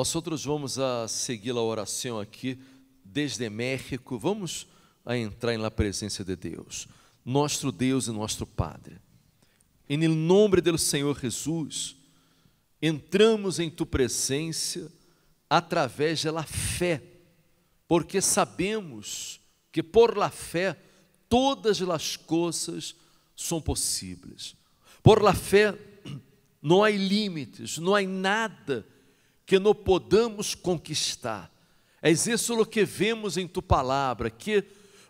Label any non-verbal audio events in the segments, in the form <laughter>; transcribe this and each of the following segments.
Nós outros vamos a seguir a oração aqui desde México. Vamos a entrar na presença de Deus, nosso Deus e nosso Padre. Em nome do Senhor Jesus, entramos em tua presença através da fé, porque sabemos que por la fé todas as coisas são possíveis. Por la fé não há limites, não há nada que não podamos conquistar. É isso o que vemos em tua palavra, que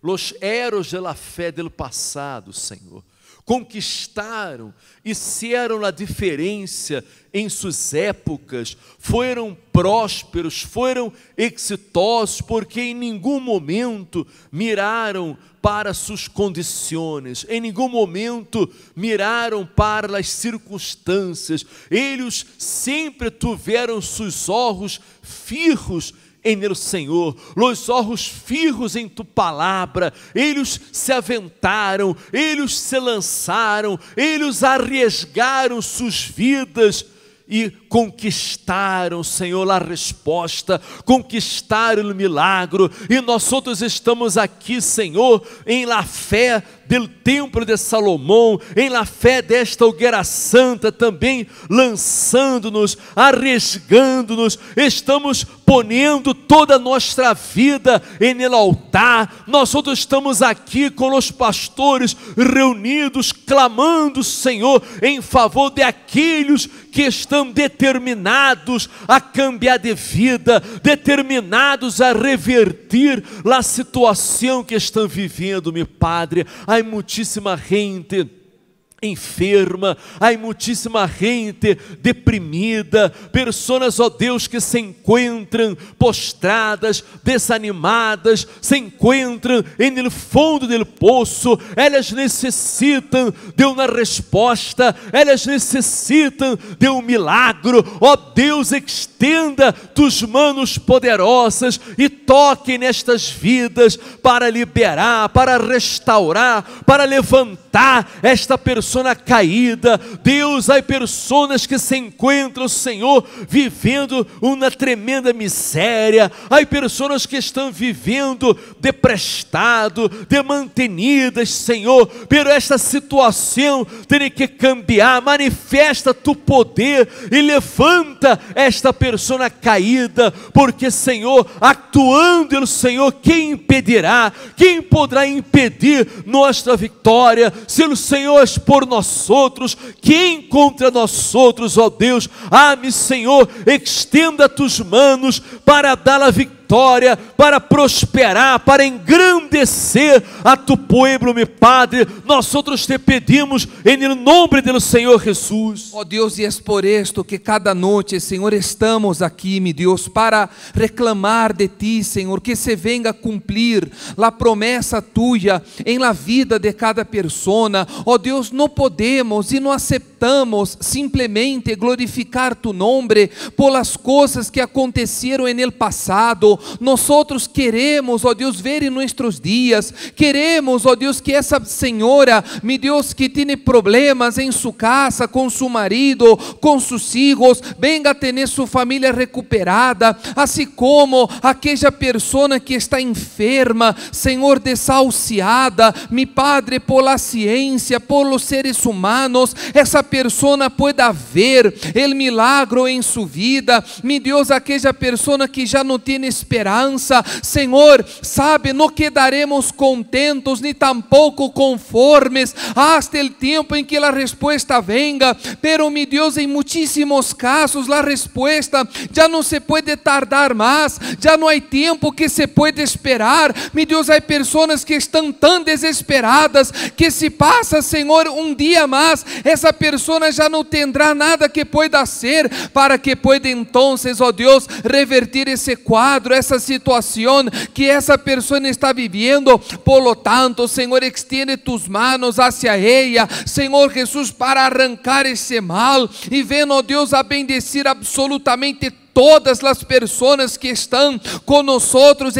los eros de la fé del passado, Senhor conquistaram e a diferença em suas épocas, foram prósperos, foram exitosos, porque em nenhum momento miraram para suas condições, em nenhum momento miraram para as circunstâncias, eles sempre tiveram seus olhos firros em Senhor, los olhos firros em tu palavra, eles se aventaram, eles se lançaram, eles arriesgaram suas vidas, e conquistaram, Senhor, a resposta, conquistaram o milagre, e nós outros estamos aqui, Senhor, em la fé do templo de Salomão, em la fé desta hogueira santa, também lançando-nos, arriscando nos estamos ponendo toda a nossa vida em altar, nós outros estamos aqui com os pastores reunidos, clamando, Senhor, em favor de aqueles que estão determinados a cambiar de vida, determinados a revertir a situação que estão vivendo, meu Padre. Ai, muitíssima gente enferma, ai muitíssima gente deprimida, pessoas, ó Deus, que se encontram postradas, desanimadas, se encontram no fundo do poço, elas necessitam de uma resposta, elas necessitam de um milagre, ó Deus, estenda tus manos poderosas e toque nestas vidas para liberar, para restaurar, para levantar esta pessoa pessoa caída, Deus, há pessoas que se encontram, Senhor, vivendo uma tremenda miséria, há pessoas que estão vivendo deprestado, demantenidas, Senhor, por esta situação, tem que cambiar, manifesta tu poder e levanta esta pessoa caída, porque, Senhor, atuando, Senhor, quem impedirá? Quem poderá impedir nossa vitória? Se o Senhor expor por nós outros, quem contra nós outros, ó Deus? ame ah, Senhor, estenda tus manos para dar a vitória vitória, para prosperar, para engrandecer a tu pueblo, meu Padre. Nós outros te pedimos em nome do Senhor Jesus. Oh Deus, e é por isto que cada noite, Senhor, estamos aqui, meu Deus, para reclamar de ti, Senhor, que se venga a cumprir a promessa tuya em la vida de cada persona. Oh Deus, não podemos e não aceitamos necesitamos simplesmente glorificar tu nome por coisas que aconteceram en el passado. Nós queremos, ó Deus, ver em nossos dias. Queremos, ó Deus, que essa senhora, me Deus, que tem problemas em sua casa, com seu marido, com seus filhos, venga a ter sua família recuperada, assim como aquela pessoa que está enferma, Senhor, desalciada, mi Padre, por la ciência, por os seres humanos, essa persona pueda ver el milagro em sua vida. Mi Deus, aquela persona que já não tem esperança, Senhor, sabe, não quedaremos contentos, nem tampouco conformes, hasta o tempo em que a resposta venga. Pero, mi Deus, em muitíssimos casos, a resposta já não se pode tardar mais, já não há tempo que se pode esperar. Mi Deus, há pessoas que estão tão desesperadas que se passa, Senhor, um dia mais, essa pessoa pessoa né, já não terá nada que pueda ser para que pode então, ó Deus, revertir esse quadro, essa situação que essa pessoa está vivendo. Por lo tanto, Senhor, extiende tus manos hacia ela Senhor Jesus, para arrancar esse mal e vendo, ó Deus, a bendecir absolutamente todas as pessoas que estão conosco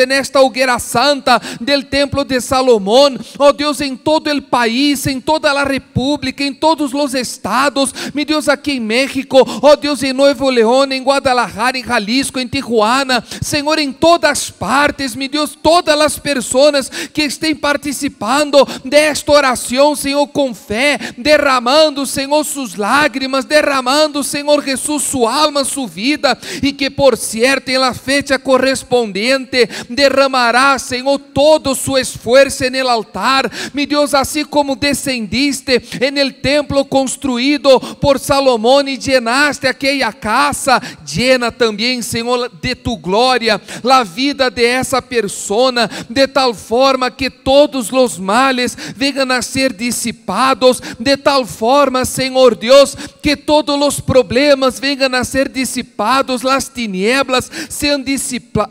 nesta hogueira santa del templo de Salomão, oh Deus, em todo o país, em toda a república, em todos os estados, meu Deus, aqui em México, oh Deus, em Novo León, em Guadalajara, em Jalisco, em Tijuana, Senhor, em todas partes, meu Deus, todas as pessoas que estão participando desta oração, Senhor, com fé, derramando, Senhor, suas lágrimas, derramando, Senhor Jesus, sua alma, sua vida, e que por certo em la fecha correspondente, derramará, Senhor, todo su esforço en el altar. Mi Deus, assim como descendiste en el templo construído por Salomão e llenaste aquela casa, llena também, Senhor, de tu glória, la vida de essa persona, de tal forma que todos os males venham a ser dissipados, de tal forma, Senhor Deus, que todos os problemas venham a ser dissipados, as tinieblas sejam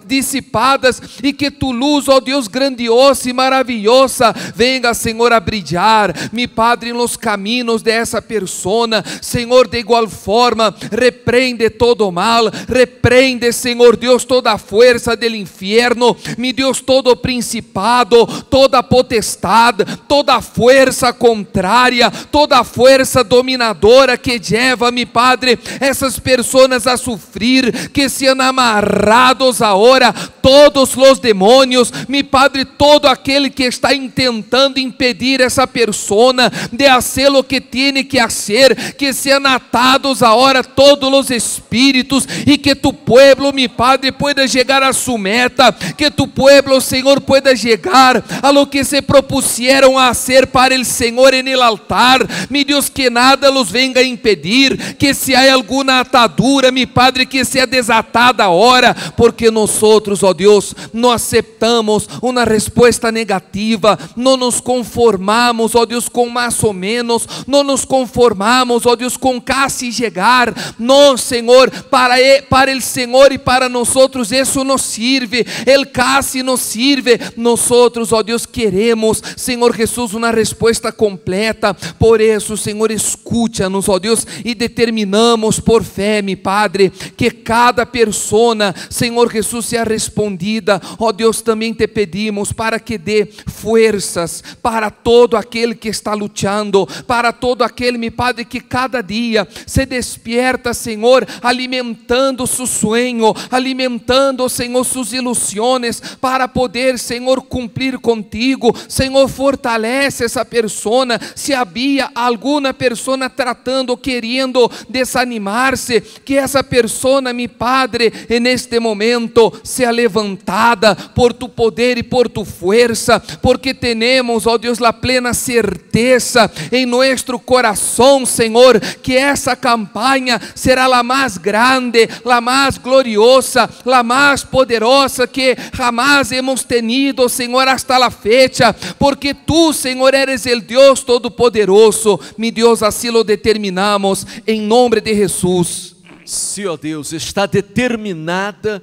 dissipadas e que tu luz, ó Deus grandioso e maravilhosa venha, Senhor, a brilhar. Me Padre, nos caminhos dessa persona, Senhor, de igual forma, repreende todo mal, repreende, Senhor Deus, toda a força do inferno, me Deus, todo principado, toda potestade, toda força contrária, toda força dominadora que leva, me Padre, essas pessoas a sofrer, que sejam amarrados agora todos los demonios, mi Padre, todo aquele que está intentando impedir a persona de fazer o que tiene que hacer, que sean atados agora todos los espíritus e que tu pueblo, mi Padre, pueda llegar a su meta, que tu pueblo, Senhor, pueda llegar a lo que se propusieron a hacer para el Senhor en el altar, me Dios, que nada los venga a impedir, que se hay alguna atadura, mi Padre, que se é desatada a hora, porque nós outros, ó Deus, não aceitamos uma resposta negativa, não nos conformamos, ó Deus, com mais ou menos, não nos conformamos, ó Deus, com casi chegar, não, Senhor, para para o Senhor e para nós outros isso não serve, el casi não serve, nós outros, ó Deus, queremos, Senhor Jesus, uma resposta completa, por isso, Senhor, escute-nos, ó Deus, e determinamos por fé, mi Padre, que cada persona, Senhor Jesus, seja respondida. Ó oh Deus, também te pedimos para que dê forças para todo aquele que está lutando, para todo aquele, meu Padre, que cada dia se despierta, Senhor, alimentando seu sonho, alimentando, Senhor, suas ilusões, para poder, Senhor, cumprir contigo. Senhor, fortalece essa persona. Se havia alguma pessoa tratando, querendo desanimar-se, que essa pessoa me Padre, en este momento, sea levantada por tu poder e por tu fuerza, porque tenemos, oh Deus, la plena certeza en nuestro corazón, Senhor, que essa campaña será la más grande, la más gloriosa, la más poderosa que jamás hemos tenido, Senhor, hasta la fecha, porque Tu, Senhor, eres el Dios Todopoderoso, mi Deus assim lo determinamos, en nombre de Jesús se, ó Deus, está determinada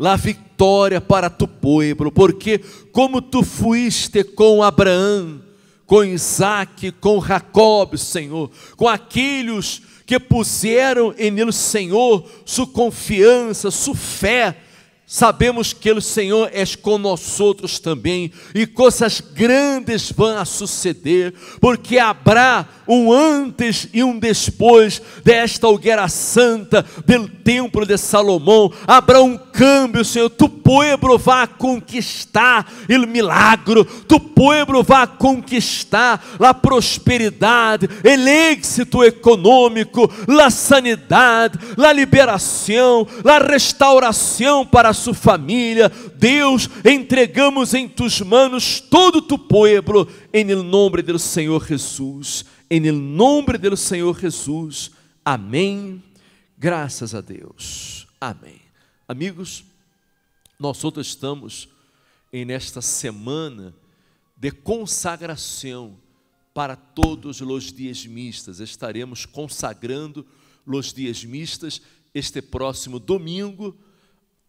a vitória para tu povo, porque como tu fuiste com Abraão, com Isaac, com Jacob, Senhor, com aqueles que puseram em ele, Senhor, sua confiança, sua fé, sabemos que o Senhor é conosco também, e coisas grandes vão a suceder, porque haverá um antes e um depois desta aldeia santa, do templo de Salomão, haverá um câmbio, Senhor, tu povo vá conquistar o milagro, tu povo vá conquistar a prosperidade, o êxito econômico, a sanidade, a liberação, a restauração para nossa família. Deus, entregamos em tus manos todo tu pueblo, em nome do Senhor Jesus. Em nome do Senhor Jesus. Amém. Graças a Deus. Amém. Amigos, nós outros estamos em nesta semana de consagração para todos os dias mistas. Estaremos consagrando os dias mistas este próximo domingo,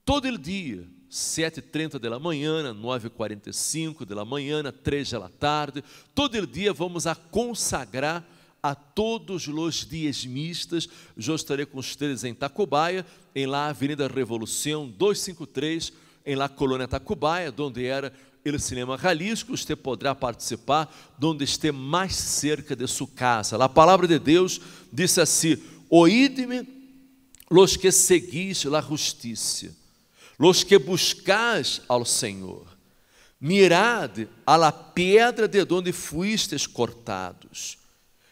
todo o dia, 7h30 da manhã, 9h45 da manhã, 3 da tarde, todo o dia vamos a consagrar a todos os mistas. Eu estarei com vocês em Tacubaia, em lá Avenida Revolução 253, em lá Colônia Tacubaia, onde era o Cinema Jalisco. Você poderá participar, onde esteja mais cerca de sua casa. A palavra de Deus disse assim: Oíde-me, los que seguis la justiça los que buscais ao Senhor. Mirad a la pedra de donde fuistes cortados,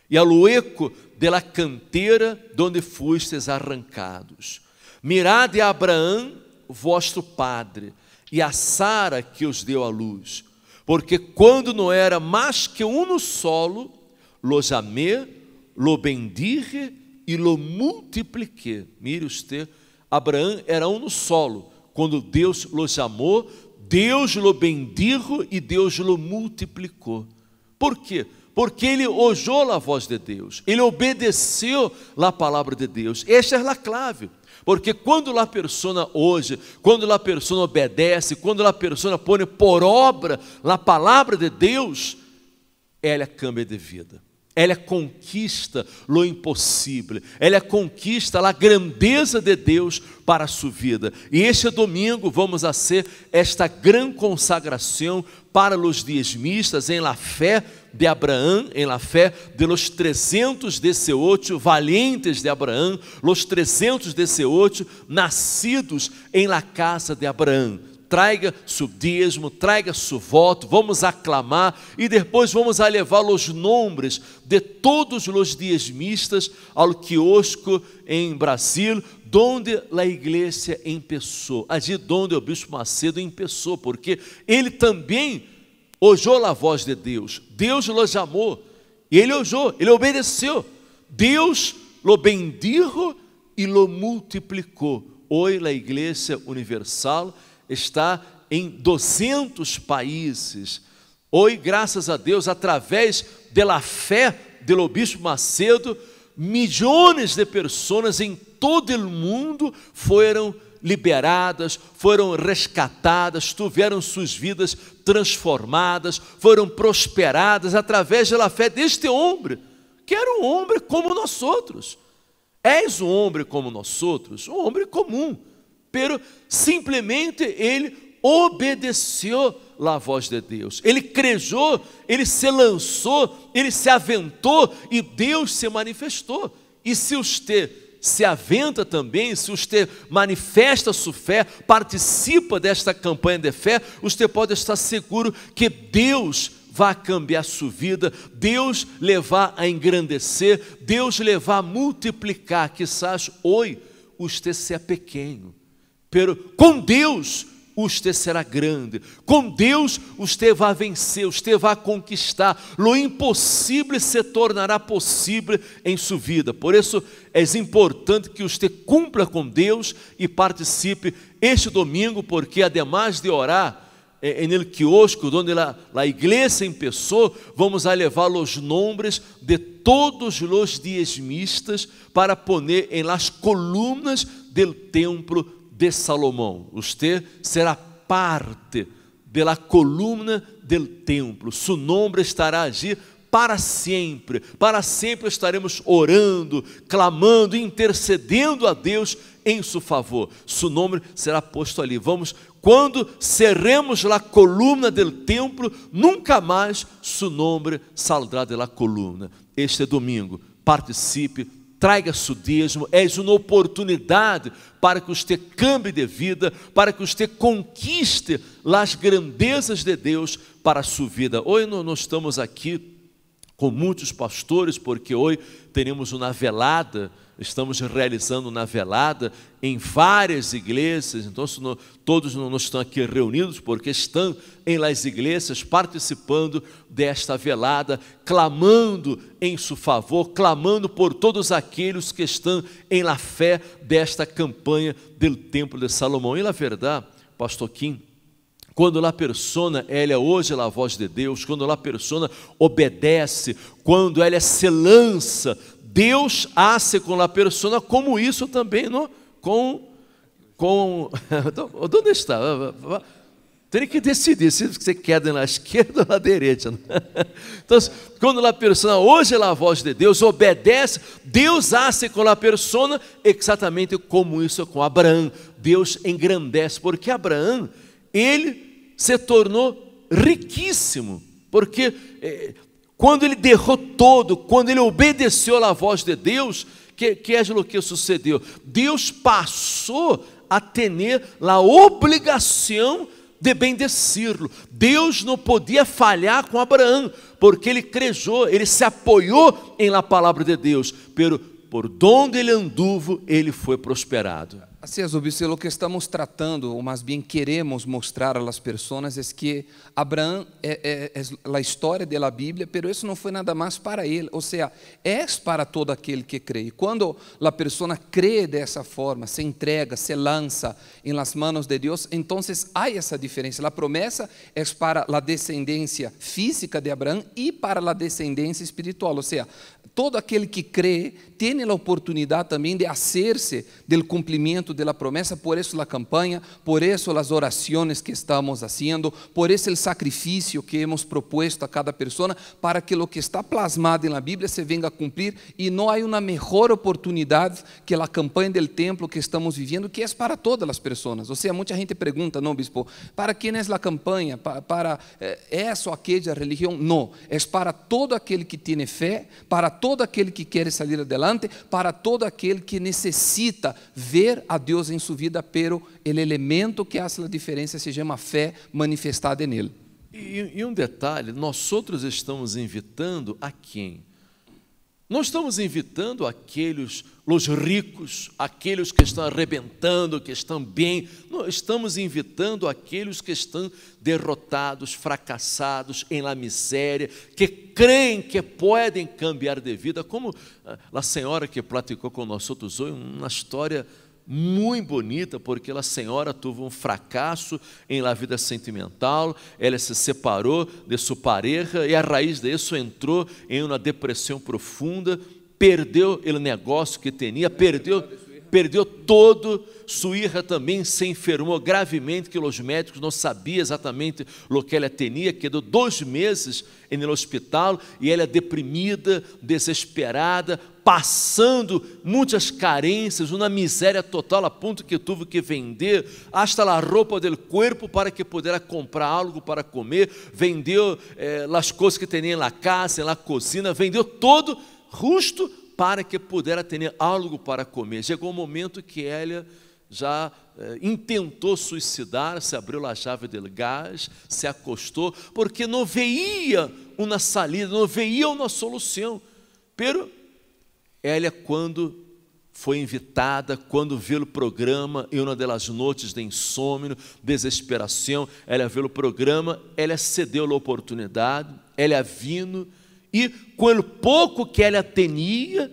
e ao hueco de la canteira donde fuistes arrancados. Mirad a Abraão, vosso padre, e a Sara que os deu à luz, porque quando não era mais que um no solo, los amé, lo bendirre e lo multipliquei. Mire usted, Abraão era um no solo, quando Deus os amou, Deus lo bendijo e Deus lo multiplicou. Por quê? Porque ele ojou a voz de Deus, ele obedeceu a palavra de Deus. Esta é a clave. Porque quando a persona hoje, quando a pessoa obedece, quando a persona põe por obra a palavra de Deus, ela é cambia de vida. Ela é conquista lo impossível, ela é conquista a grandeza de Deus para a sua vida. E este domingo vamos a ser esta grande consagração para os diezmistas em la fé de Abraão, em la fé de los 318 valentes de Abraão, los 318 nascidos em la casa de Abraão traga seu dízimo, traga seu voto, vamos aclamar e depois vamos a levar os nomes de todos os diezmistas ao quiosco em Brasil, onde a igreja em pessoa, allí onde o bispo Macedo em pessoa, porque ele também ojou a voz de Deus, Deus o chamou, e ele ojou, ele obedeceu, Deus lo bendijo e lo multiplicou. Hoje, a Igreja Universal está em 200 países. Hoje, graças a Deus, através da fé do Bispo Macedo, milhões de pessoas em todo o mundo foram liberadas, foram rescatadas, tiveram suas vidas transformadas, foram prosperadas através da fé deste homem, que era um homem como nós outros. És um homem como nós outros, um homem comum pero simplesmente ele obedeceu à voz de Deus. Ele crejou, ele se lançou, ele se aventou e Deus se manifestou. E se você se aventa também, se você manifesta sua fé, participa desta campanha de fé, você pode estar seguro que Deus vai cambiar sua vida, Deus levar a engrandecer, Deus levar a multiplicar, quizás hoje você seja pequeno, com Deus usted será grande, com Deus usted vai vencer, usted vai conquistar, lo impossível se tornará possível em sua vida. Por isso é importante que usted cumpra com Deus e participe este domingo, porque además de orar em é, é el quiosco, onde la, igreja em pessoa, vamos a levar os nomes de todos os diezmistas para poner em las columnas del templo de Salomão. você será parte da coluna do templo. Seu nome estará allí para sempre. Para sempre estaremos orando, clamando, intercedendo a Deus em seu favor. Seu nome será posto ali. Vamos, quando seremos la coluna do templo, nunca mais seu nome saldrá da coluna. Este domingo, participe traga seu dízimo, és uma oportunidade para que você cambie de vida, para que você conquiste as grandezas de Deus para a sua vida. Hoje nós estamos aqui com muitos pastores, porque hoje teremos uma velada, estamos realizando uma velada em várias igrejas, então todos não estão aqui reunidos, porque estão em las igrejas participando desta velada, clamando em seu favor, clamando por todos aqueles que estão em la fé desta campanha do Templo de Salomão. E na verdade, pastor Kim, quando a persona ela é hoje a voz de Deus, quando a persona obedece, quando ela é se lança, Deus age com a persona como isso também não? com com <laughs> então, onde está? Tem que decidir se você quer na esquerda ou na direita. Né? <laughs> Então, quando a pessoa hoje é a voz de Deus obedece, Deus age com a persona exatamente como isso com Abraão. Deus engrandece, porque Abraão ele se tornou riquíssimo, porque é, quando ele derrou todo, quando ele obedeceu à voz de Deus, que, que é o que sucedeu? Deus passou a ter a obrigação de bendecí-lo. Deus não podia falhar com Abraão, porque ele crejou, ele se apoiou em la palavra de Deus. Pero por onde ele anduvo, ele foi prosperado. Así es, obvio, que estamos tratando, ou mais bem queremos mostrar a pessoas é que Abraão é, é, é a história da Bíblia, pero isso não foi nada mais para ele, ou seja, é para todo aquele que crê. Quando a pessoa crê dessa forma, se entrega, se lança em las manos de Deus, então há essa diferença. A promessa é para a descendência física de Abraão e para a descendência espiritual, ou seja, todo aquele que crê tem a oportunidade também de hacerse se do cumprimento cumplimiento de la promessa, por isso a campanha por isso as orações que estamos haciendo, por isso o sacrifício que hemos propuesto a cada pessoa para que lo que está plasmado em la Bíblia se venga a cumprir. E não há uma melhor oportunidade que a campanha del templo que estamos viviendo, que é para todas as pessoas ou seja muita gente pergunta não bispo, ¿para quem é a campanha ¿Para, eh, essa ou aquela religião? Não, é para todo aquele que tem fé para todo aquele que quer salir adelante, para todo aquele que necessita ver a Deus em sua vida, pero el é elemento que hace la diferença se chama fé manifestada nele. E, e um detalhe, nós outros estamos invitando a quem? Não estamos invitando aqueles os ricos, aqueles que estão arrebentando, que estão bem. Não, estamos invitando aqueles que estão derrotados, fracassados, em la miséria, que creem que podem cambiar de vida, como ah, a senhora que praticou com nós outros hoje, uma história muito bonita, porque a senhora teve um fracasso em la vida sentimental, ela se separou de sua pareja e a raiz disso entrou em uma depressão profunda, perdeu o negócio que tinha, perdeu perdeu todo, Suíra também se enfermou gravemente, que os médicos não sabiam exatamente o que ela tinha, quedou dois meses no hospital e ela é deprimida, desesperada, passando muitas carências, uma miséria total, a ponto que teve que vender hasta a roupa do corpo para que pudesse comprar algo para comer, vendeu eh, as coisas que tinha na casa, na cozinha, vendeu todo, justo para que pudera ter algo para comer. Chegou o um momento que ela já eh, intentou suicidar-se, abriu a chave do gás, se acostou, porque não veia uma salida, não veia uma solução. Pero ela, quando foi invitada, quando viu o programa, em uma delas noites de insônia, desesperação, ela viu o programa, ela cedeu a oportunidade, ela vindo, e quando pouco que ela tinha,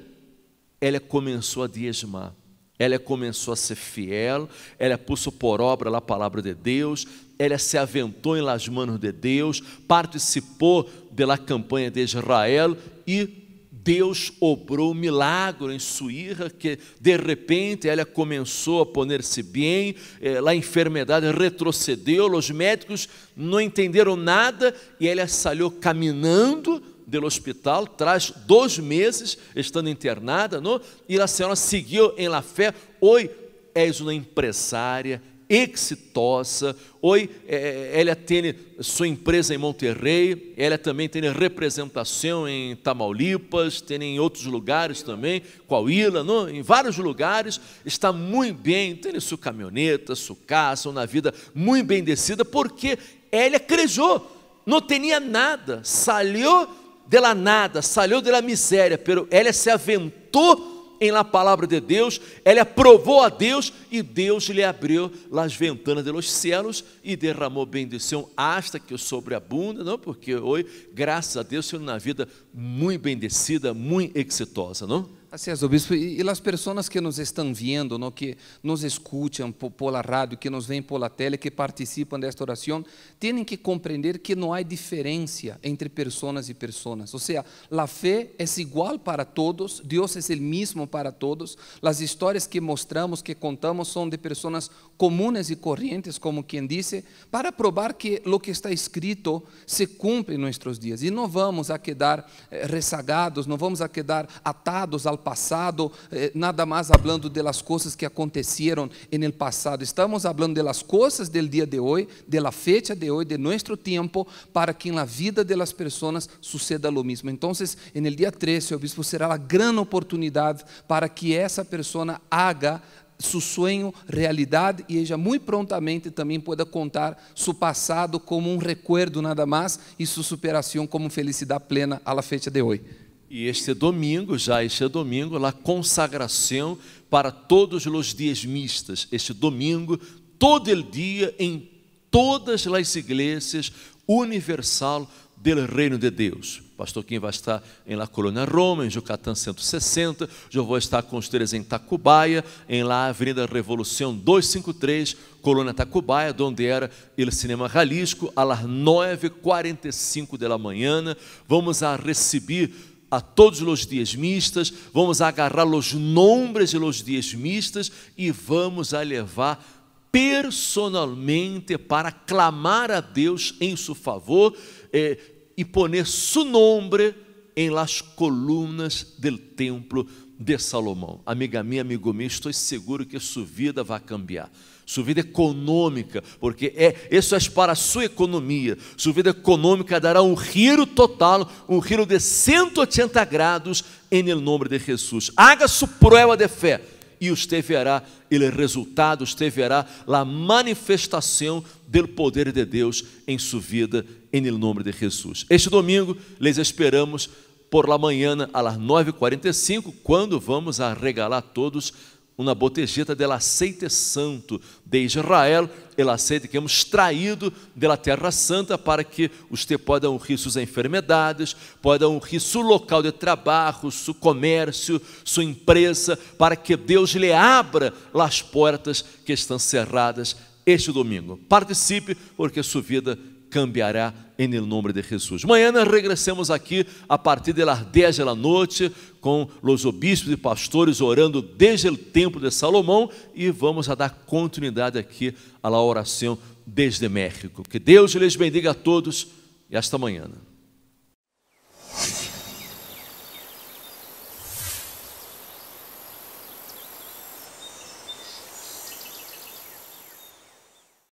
ela começou a diezmar. Ela começou a ser fiel, ela pôs por obra a palavra de Deus, ela se aventou em las manos de Deus, participou da campanha de Israel e Deus obrou um milagre em Suíra, que de repente ela começou a poner-se bem, eh, a enfermidade retrocedeu, os médicos não entenderam nada e ela saiu caminhando do hospital, traz dois meses estando internada, não? e a senhora seguiu em la fé, oi, és uma empresária exitosa, Oi, é, é, ela tem sua empresa em Monterrey, ela também tem representação em Tamaulipas, tem em outros lugares também, Coahuila, não? em vários lugares, está muito bem, tem sua caminhoneta, sua casa, uma vida muito bem descida, porque ela crejou. não tinha nada, saiu dela nada, saiu dela miséria, pero ela se aventou em la palavra de Deus, ela aprovou a Deus e Deus lhe abriu as ventanas de los céus e derramou bendição hasta que sobreabunda, não? Porque hoje, graças a Deus, temos uma vida muito bendecida, muito exitosa, não? assim as é, obispo. e as pessoas que nos estão vendo ¿no? que nos escutam por, rádio que nos veem por tele, que participam desta oração têm que compreender que não há diferença entre pessoas e pessoas ou seja a fé é igual para todos, Deus é o mesmo para todos. as histórias que mostramos, que contamos, são de pessoas comuns e corrientes, como quem disse para provar que o que está escrito se cumpre em nossos dias e não vamos a quedar eh, rezagados, não vamos a quedar atados ao passado eh, nada mais hablando das coisas que aconteceram no passado Estamos hablando das coisas do dia de hoje da fecha de hoje de nosso tempo para que na la vida das pessoas suceda lo mesmo. Então, no dia 13, o bispo será la grande oportunidade para que essa pessoa haga seu sonho realidade e ela muito prontamente também pode contar seu passado como um recuerdo nada mais e sua superação como felicidade plena à la fecha de hoje. E este domingo, já este domingo, lá consagração para todos os mistas. Este domingo, todo o dia, em todas as igrejas universal do reino de Deus. Pastor Kim vai estar em La Colônia Roma, em Yucatán 160. Eu vou estar com os três em Tacubaya, em lá Avenida Revolução 253, Colônia Tacubaya, onde era o Cinema Jalisco, às 9h45 da manhã. Vamos a receber a todos os dias mistas, vamos agarrar os nomes dos dias mistas e vamos a levar personalmente para clamar a Deus em seu favor eh, e pôr seu nome em las colunas del templo de Salomão. Amiga minha, amigo meu, estou seguro que sua vida vai cambiar. Sua vida econômica, porque é, isso é para a sua economia. Sua vida econômica dará um giro total, um giro de 180 graus em nome de Jesus. Haga sua prova de fé e usted verá o resultado, usted verá a manifestação do poder de Deus em sua vida, em nome de Jesus. Este domingo, les esperamos por la manhã, às 9h45, quando vamos arregalar todos uma botejeta del aceite santo de Israel, el aceite que hemos traído da terra santa para que usted possa honrar suas enfermidades, possa honrar seu local de trabalho, seu comércio, sua empresa, para que Deus lhe abra as portas que estão cerradas este domingo. Participe, porque sua vida cambiará em nome de Jesus. nós regressamos aqui a partir das 10 da noite com os obispos e pastores orando desde o templo de Salomão e vamos a dar continuidade aqui à oração desde México. Que Deus lhes bendiga a todos e hasta amanhã.